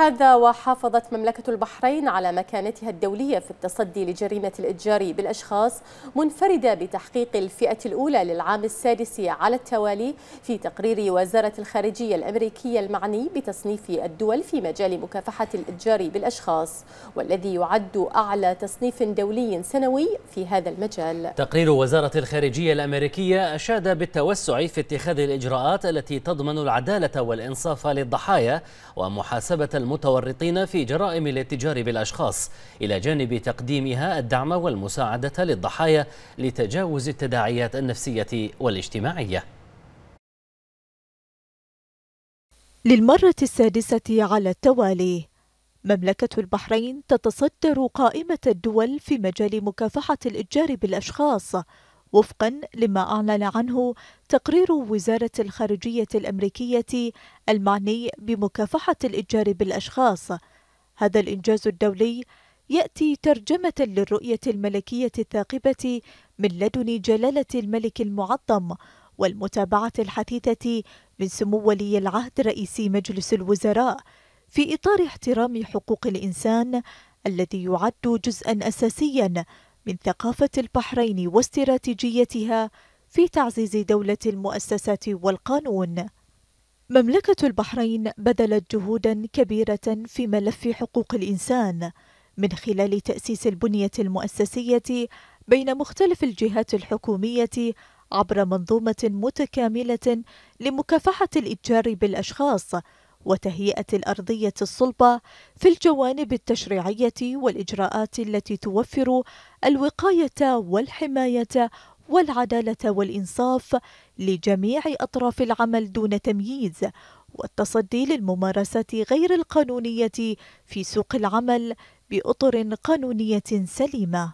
هذا وحافظت مملكة البحرين على مكانتها الدولية في التصدي لجريمة الإتجار بالأشخاص منفردة بتحقيق الفئة الأولى للعام السادس على التوالي في تقرير وزارة الخارجية الأمريكية المعني بتصنيف الدول في مجال مكافحة الإتجار بالأشخاص والذي يعد أعلى تصنيف دولي سنوي في هذا المجال تقرير وزارة الخارجية الأمريكية أشاد بالتوسع في اتخاذ الإجراءات التي تضمن العدالة والإنصاف للضحايا ومحاسبة المتورطين في جرائم الاتجار بالأشخاص إلى جانب تقديمها الدعم والمساعدة للضحايا لتجاوز التداعيات النفسية والاجتماعية للمرة السادسة على التوالي مملكة البحرين تتصدر قائمة الدول في مجال مكافحة الإتجار بالأشخاص وفقا لما أعلن عنه تقرير وزارة الخارجية الأمريكية المعني بمكافحة الإتجار بالأشخاص هذا الإنجاز الدولي يأتي ترجمة للرؤية الملكية الثاقبة من لدن جلالة الملك المعظم والمتابعة الحثيثة من سمو ولي العهد رئيس مجلس الوزراء في إطار احترام حقوق الإنسان الذي يعد جزءا أساسيا من ثقافة البحرين واستراتيجيتها في تعزيز دولة المؤسسات والقانون. مملكة البحرين بذلت جهودا كبيرة في ملف حقوق الإنسان من خلال تأسيس البنية المؤسسية بين مختلف الجهات الحكومية عبر منظومة متكاملة لمكافحة الإتجار بالأشخاص وتهيئة الأرضية الصلبة في الجوانب التشريعية والإجراءات التي توفر الوقاية والحماية والعدالة والإنصاف لجميع أطراف العمل دون تمييز والتصدي للممارسات غير القانونية في سوق العمل بأطر قانونية سليمة.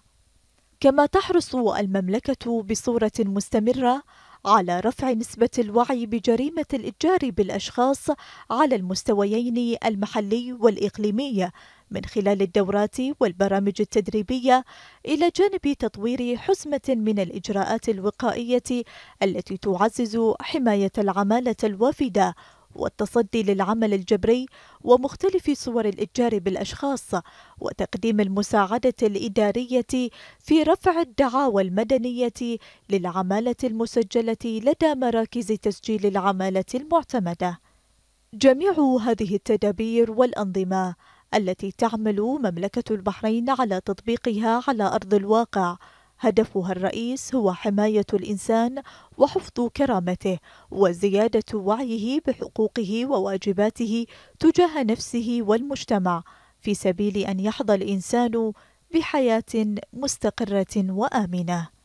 كما تحرص المملكة بصورة مستمرة على رفع نسبة الوعي بجريمة الإتجار بالأشخاص على المستويين المحلي والإقليمي من خلال الدورات والبرامج التدريبية إلى جانب تطوير حزمة من الإجراءات الوقائية التي تعزز حماية العمالة الوافدة والتصدي للعمل الجبري ومختلف صور الاتجار بالاشخاص وتقديم المساعده الاداريه في رفع الدعاوى المدنيه للعماله المسجله لدى مراكز تسجيل العماله المعتمده جميع هذه التدابير والانظمه التي تعمل مملكه البحرين على تطبيقها على ارض الواقع هدفها الرئيس هو حماية الإنسان وحفظ كرامته وزيادة وعيه بحقوقه وواجباته تجاه نفسه والمجتمع في سبيل أن يحظى الإنسان بحياة مستقرة وآمنة